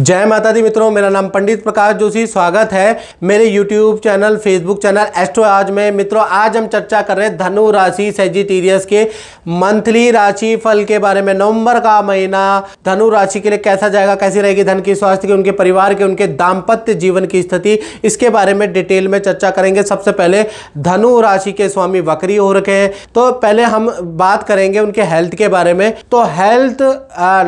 जय माता दी मित्रों मेरा नाम पंडित प्रकाश जोशी स्वागत है मेरे YouTube channel Facebook channel astro आज में मित्रों आज हम चर्चा कर रहे हैं धनु राशि सेजिटेरियस के मंथली राशि फल के बारे में नवंबर का महीना धनु राशि के लिए कैसा जाएगा कैसी रहेगी धन की स्वास्थ्य की उनके परिवार के उनके दाम्पत्य जीवन की स्थिति इसके बारे में डिटेल में चर्चा करेंगे सबसे पहले धनु राशि के स्वामी वक्री हो रखे हैं तो पहले हम बात करेंगे उनके हेल्थ के बारे में तो हेल्थ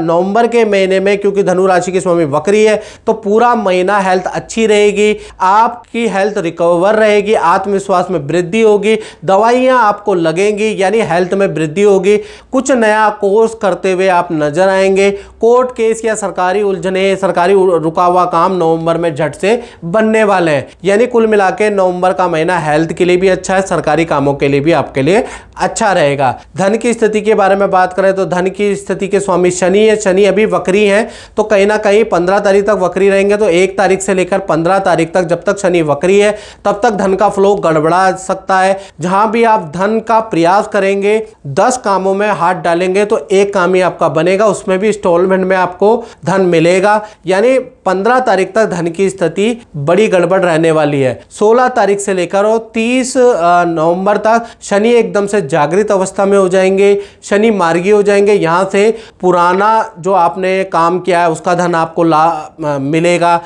नवम्बर के महीने में क्योंकि धनु राशि के स्वामी बकरी है तो पूरा महीना हेल्थ अच्छी रहेगी आपकी हेल्थ रिकवर रहेगी आत्मविश्वास में वृद्धि होगी दवाइयाँ आपको लगेंगी यानी हेल्थ में वृद्धि होगी कुछ नया कोर्स करते हुए आप नजर आएंगे कोर्ट केस या सरकारी उलझने सरकारी रुका हुआ काम नवंबर में झट से बनने वाले हैं यानी कुल मिला के नवंबर का महीना हेल्थ के लिए भी अच्छा है सरकारी कामों के लिए भी आपके लिए अच्छा रहेगा धन की स्थिति के बारे में बात करें तो धन की स्थिति के स्वामी शनि है शनि अभी वक्री हैं तो कहीं ना कहीं पंद्रह तारीख तक वक्री रहेंगे तो एक तारीख से लेकर पंद्रह तारीख तक जब तक शनि वक्री है तब तक धन का फ्लो गड़बड़ा सकता है जहां भी आप धन का प्रयास करेंगे दस कामों में हाथ डालेंगे तो एक काम ही आपका बनेगा उसमें भी इंस्टॉलमेंट में आपको धन मिलेगा यानी पंद्रह तारीख तक धन की स्थिति बड़ी गड़बड़ रहने वाली है सोलह तारीख से लेकर और तीस नवंबर तक शनि एकदम से जागृत अवस्था में हो जाएंगे शनि मार्गी हो जाएंगे यहाँ से पुराना जो आपने काम किया है उसका धन आपको ला मिलेगा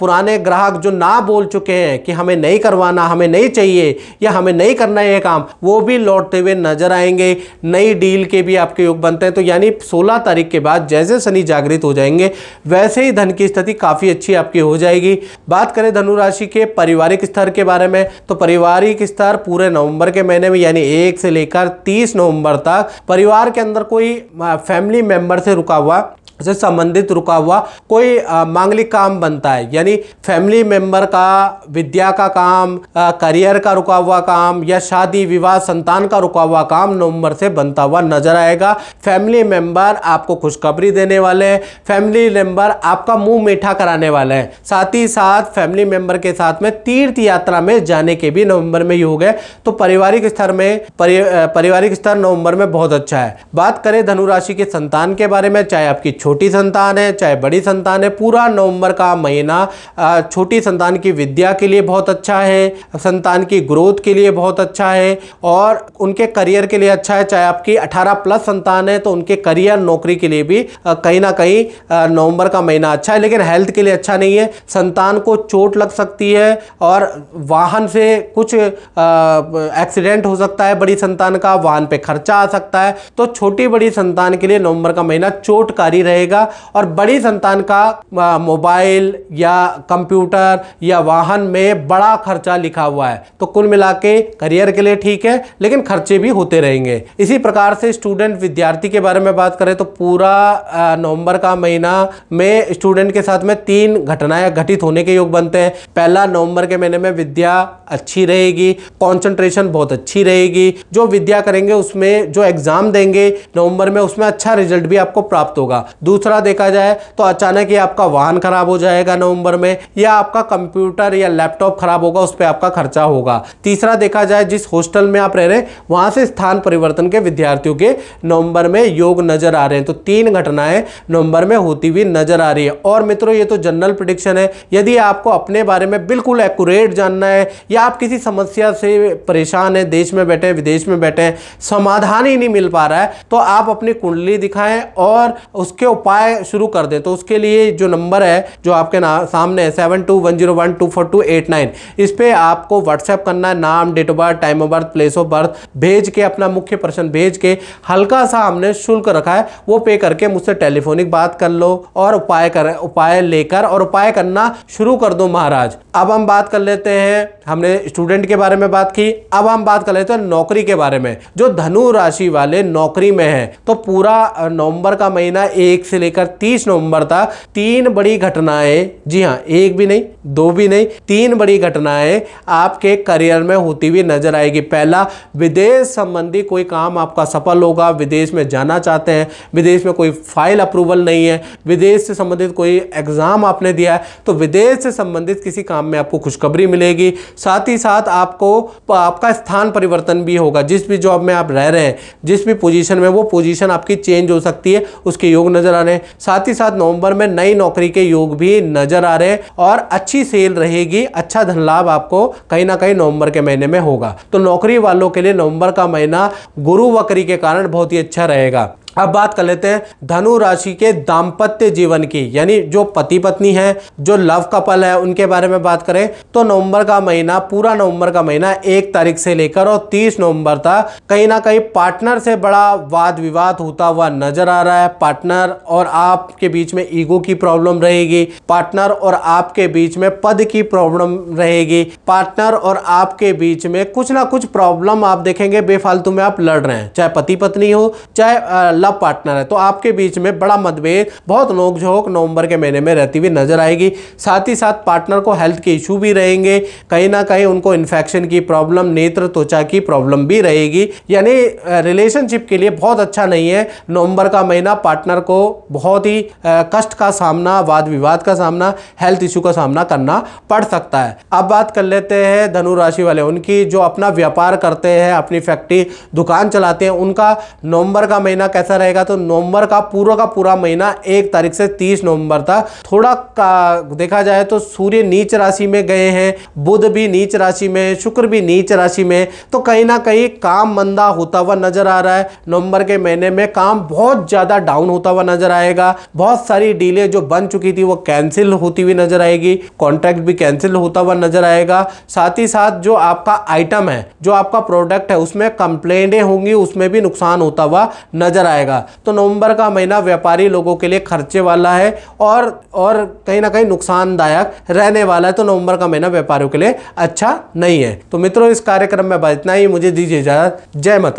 पुराने ग्राहक जो ना बोल चुके हैं कि हमें नहीं करवाना हमें नहीं चाहिए या हमें नहीं करना है काम वो भी लौटते हुए नजर आएंगे नई डील के भी आपके योग बनते हैं तो यानी सोलह तारीख के बाद जैसे शनि जागृत हो जाएंगे वैसे ही धन की स्थिति काफ़ी अच्छी आपकी हो जाएगी बात करें धनुराशि के पारिवारिक स्तर के बारे में तो पारिवारिक स्तर पूरे नवंबर के महीने में यानी एक से लेकर तीस नवंबर तक परिवार के अंदर कोई फैमिली मेंबर से रुका हुआ से संबंधित रुका हुआ कोई मांगलिक काम बनता है यानी फैमिली मेंबर का विद्या का काम आ, करियर का रुका हुआ काम या शादी विवाह संतान का रुका हुआ काम नवंबर से बनता हुआ नजर आएगा फैमिली मेंबर आपको खुशखबरी देने वाले हैं फैमिली मेंबर आपका मुंह मीठा कराने वाले हैं साथ ही साथ फैमिली मेंबर के साथ में तीर्थ यात्रा में जाने के भी नवंबर में योग है तो पारिवारिक स्तर में पारिवारिक स्तर नवंबर में बहुत अच्छा है बात करें धनुराशि के संतान के बारे में चाहे आपकी छोटी संतान है चाहे बड़ी संतान है पूरा नवंबर का महीना छोटी संतान की विद्या के लिए बहुत अच्छा है संतान की ग्रोथ के लिए बहुत अच्छा है और उनके करियर के लिए अच्छा है चाहे आपकी 18 प्लस संतान है तो उनके करियर नौकरी के लिए भी कहीं ना कहीं नवंबर का महीना अच्छा है लेकिन हेल्थ के लिए अच्छा नहीं है संतान को चोट लग सकती है और वाहन से कुछ एक्सीडेंट हो सकता है बड़ी संतान का वाहन पे खर्चा आ सकता है तो छोटी बड़ी संतान के लिए नवंबर का महीना चोटकारी रहे रहेगा और बड़ी संतान का मोबाइल या कंप्यूटर या वाहन में बड़ा खर्चा लिखा हुआ है तो कुल मिला के करियर के लिए ठीक है लेकिन खर्चे भी होते रहेंगे इसी प्रकार से स्टूडेंट विद्यार्थी के बारे में बात करें तो पूरा नवंबर का महीना में स्टूडेंट के साथ में तीन घटनाएं घटित होने के योग बनते हैं पहला नवंबर के महीने में विद्या अच्छी रहेगी कॉन्सेंट्रेशन बहुत अच्छी रहेगी जो विद्या करेंगे उसमें जो एग्जाम देंगे नवंबर में उसमें अच्छा रिजल्ट भी आपको प्राप्त होगा दूसरा देखा जाए तो अचानक ही आपका वाहन खराब हो जाएगा नवंबर में या आपका कंप्यूटर या लैपटॉप खराब होगा उस पर आपका खर्चा होगा तीसरा देखा जाए जिस हॉस्टल में आप रह रहे हैं से स्थान परिवर्तन के विद्यार्थियों के नवंबर में योग नजर आ रहे हैं तो तीन घटनाएं नवंबर में होती हुई नजर आ रही है और मित्रों ये तो जनरल प्रिडिक्शन है यदि आपको अपने बारे में बिल्कुल एक्यूरेट जानना है या आप किसी समस्या से परेशान है देश में बैठे विदेश में बैठे समाधान ही नहीं मिल पा रहा है तो आप अपनी कुंडली दिखाएं और उसके उपाय शुरू कर दें तो उसके लिए जो नंबर है जो आपके नाम सामने है seven two one zero one two four two eight nine इस पर आपको व्हाट्सएप करना है नाम date of birth time of birth place of birth भेज के अपना मुख्य प्रश्न भेज के हल्का सा हमने शुल्क रखा है वो पे करके मुझसे टेलीफोनिक बात कर लो और उपाय कर उपाय लेकर और उपाय करना शुरू कर दो महाराज अब हम बात कर लेते हैं हमने स्टूडेंट के बारे में बात की अब हम बात कर लेते हैं नौकरी के बारे में जो धनु राशि वाले नौकरी में है तो पूरा नवंबर का महीना एक से लेकर तीस नवंबर तक तीन बड़ी घटनाएं जी हाँ एक भी नहीं दो भी नहीं तीन बड़ी घटनाएं आपके करियर में होती हुई नजर आएगी पहला विदेश संबंधी कोई काम आपका सफल होगा विदेश में जाना चाहते हैं विदेश में कोई फाइल अप्रूवल नहीं है विदेश से संबंधित कोई एग्जाम आपने दिया है तो विदेश से संबंधित किसी काम में आपको खुशखबरी मिलेगी साथ ही साथ आपको आपका स्थान परिवर्तन भी होगा जिस भी जॉब में आप रह रहे हैं जिस भी पोजीशन में वो पोजीशन आपकी चेंज हो सकती है उसके योग नजर रहे साथ ही साथ नवंबर में नई नौकरी के योग भी नजर आ रहे और अच्छी सेल रहेगी अच्छा धन लाभ आपको कहीं ना कहीं नवंबर के महीने में होगा तो नौकरी वालों के लिए नवंबर का महीना गुरु वक्री के कारण बहुत ही अच्छा रहेगा अब बात कर लेते हैं धनु राशि के दाम्पत्य जीवन की यानी जो पति पत्नी है जो लव कपल है उनके बारे में बात करें तो नवंबर का महीना पूरा नवंबर का महीना एक तारीख से लेकर और तीस नवंबर तक कहीं ना कहीं पार्टनर से बड़ा वाद विवाद होता हुआ नजर आ रहा है पार्टनर और आपके बीच में ईगो की प्रॉब्लम रहेगी पार्टनर और आपके बीच में पद की प्रॉब्लम रहेगी पार्टनर और आपके बीच में कुछ ना कुछ प्रॉब्लम आप देखेंगे बेफालतू में आप लड़ रहे हैं चाहे पति पत्नी हो चाहे लव पार्टनर है तो आपके बीच में बड़ा मतभेद बहुत नोकझोंक नवंबर के महीने में रहती हुई नजर आएगी साथ ही साथ पार्टनर को हेल्थ के इशू भी रहेंगे कहीं ना कहीं उनको इन्फेक्शन की प्रॉब्लम नेत्र त्वचा की प्रॉब्लम भी रहेगी यानी रिलेशनशिप के लिए बहुत अच्छा नहीं है नवंबर का महीना पार्टनर को बहुत ही कष्ट का सामना वाद विवाद का सामना हेल्थ इशू का सामना करना पड़ सकता है अब बात कर लेते हैं धनु राशि वाले उनकी जो अपना व्यापार करते हैं अपनी फैक्ट्री दुकान चलाते हैं उनका नवंबर का महीना कैसा चलता रहेगा तो नवंबर का पूरा का पूरा महीना एक तारीख से तीस नवंबर तक थोड़ा का देखा जाए तो सूर्य नीच राशि में गए हैं बुध भी नीच राशि में शुक्र भी नीच राशि में तो कहीं ना कहीं काम मंदा होता हुआ नजर आ रहा है नवंबर के महीने में काम बहुत ज़्यादा डाउन होता हुआ नजर आएगा बहुत सारी डीले जो बन चुकी थी वो कैंसिल होती हुई नजर आएगी कॉन्ट्रैक्ट भी कैंसिल होता हुआ नजर आएगा साथ ही साथ जो आपका आइटम है जो आपका प्रोडक्ट है उसमें कंप्लेंटें होंगी उसमें भी नुकसान होता हुआ नजर आएगा जाएगा तो नवंबर का महीना व्यापारी लोगों के लिए खर्चे वाला है और और कहीं ना कहीं नुकसानदायक रहने वाला है तो नवंबर का महीना व्यापारियों के लिए अच्छा नहीं है तो मित्रों इस कार्यक्रम में बस इतना ही मुझे दीजिए इजाज़त जय माता